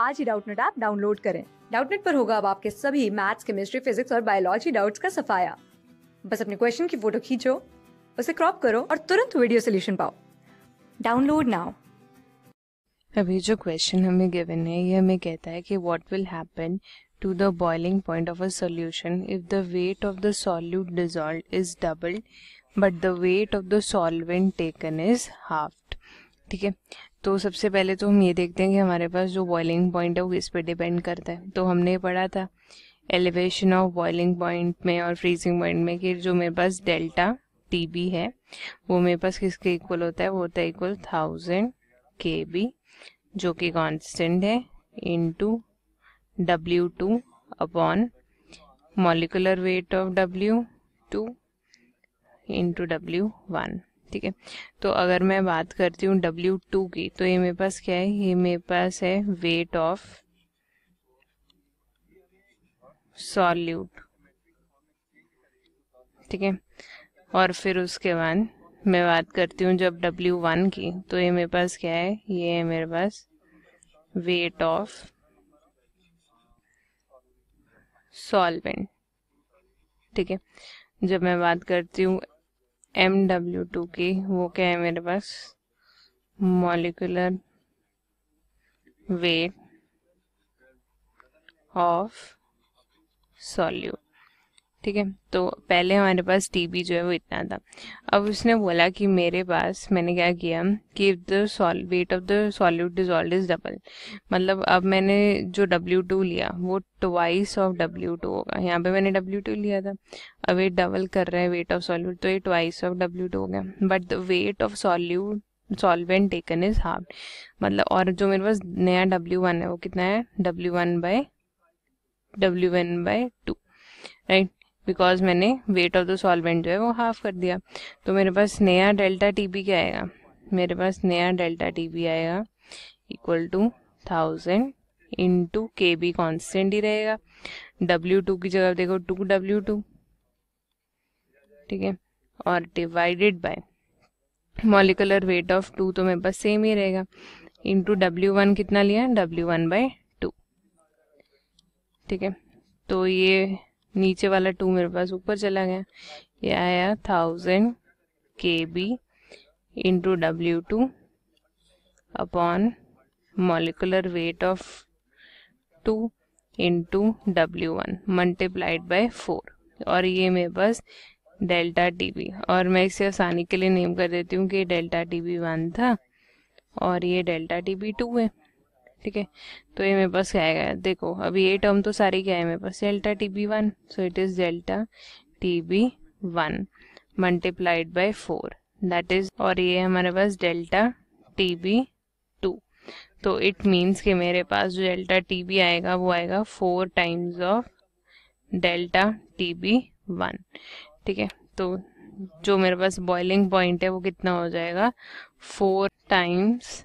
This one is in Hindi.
आज ही डाउटनेट ऐप डाउनलोड करें डाउटनेट पर होगा अब आपके सभी मैथ्स केमिस्ट्री फिजिक्स और बायोलॉजी डाउट्स का सफाया बस अपने क्वेश्चन की फोटो खींचो उसे क्रॉप करो और तुरंत वीडियो सोल्यूशन पाओ डाउनलोड नाउ अभी जो क्वेश्चन हमें गिवन है ये हमें कहता है कि what will happen to the boiling point of a solution if the weight of the solute dissolve is doubled but the weight of the solvent taken is half ठीक है तो सबसे पहले तो हम ये देखते हैं कि हमारे पास जो बॉइलिंग पॉइंट है वो इस पर डिपेंड करता है तो हमने पढ़ा था एलिवेशन ऑफ बॉइलिंग पॉइंट में और फ्रीजिंग पॉइंट में कि जो मेरे पास डेल्टा टी बी है वो मेरे पास किसके इक्वल होता है वो होता है इक्वल थाउजेंड के बी जो कि कॉन्स्टेंट है into W two upon molecular weight of W two into W one ठीक है तो अगर मैं बात करती हूँ डब्ल्यू टू की तो ये मेरे पास क्या है ये मेरे पास है वेट ऑफ सॉल्यूट ठीक है और फिर उसके बाद मैं बात करती हूँ जब डब्ल्यू वन की तो ये मेरे पास क्या है ये है मेरे पास वेट ऑफ सॉल्वेंट ठीक है जब मैं बात करती हूँ एम डब्ल्यू टू की वो क्या है मेरे पास मॉलिकुलर वेट ऑफ सॉल्यूट ठीक है तो पहले हमारे पास टी जो है वो इतना था अब उसने बोला कि मेरे पास मैंने क्या किया कि इफ द सॉल weight of the solute dissolve is double मतलब अब मैंने जो डब्ल्यू टू लिया वो ट्वाइस ऑफ डब्ल्यू टू होगा यहाँ पे मैंने डब्ल्यू टू लिया था अब ये डबल कर रहे हैं वेट ऑफ सॉल्यूट तो ये ट्वाइस ऑफ डब्ल्यू टू हो गया but the weight of solute solvent taken is half मतलब और जो मेरे पास नया डब्ल्यू वन है वो कितना है W one by W one by two right because मैंने वेट ऑफ द सॉल्वेंट जो है वो हाफ कर दिया तो मेरे पास नया डेल्टा टी क्या आएगा मेरे पास नया डेल्टा टी आएगा equal to thousand into K B constant ही रहेगा डब्ल्यू टू की जगह देखो टू डब्ल्यू टू ठीक है और divided by molecular weight of two तो मेरे पास सेम ही रहेगा इन टू डब्ल्यू वन कितना लिया डब्ल्यू वन बाय टू ठीक है तो ये नीचे वाला टू मेरे पास ऊपर चला गया ये आया thousand K B into W two upon molecular weight of two into W one multiplied by four और ये मेरे पास डेल्टा टी बी और मैं इसे आसानी के लिए नेम कर देती हूँ कि डेल्टा टी बी वन था और ये डेल्टा टी बी टू है ठीक है तो ये मेरे पास क्या आएगा देखो अभी ये टर्म तो सारे क्या है मेरे पास delta T B one so it is delta T B one multiplied by four that is और ये हमारे पास डेल्टा टी बी टू तो इट मीन्स कि मेरे पास जो डेल्टा टी बी आएगा वो आएगा four times of delta T B one ठीक है तो जो मेरे पास बॉइलिंग पॉइंट है वो कितना हो जाएगा फोर टाइम्स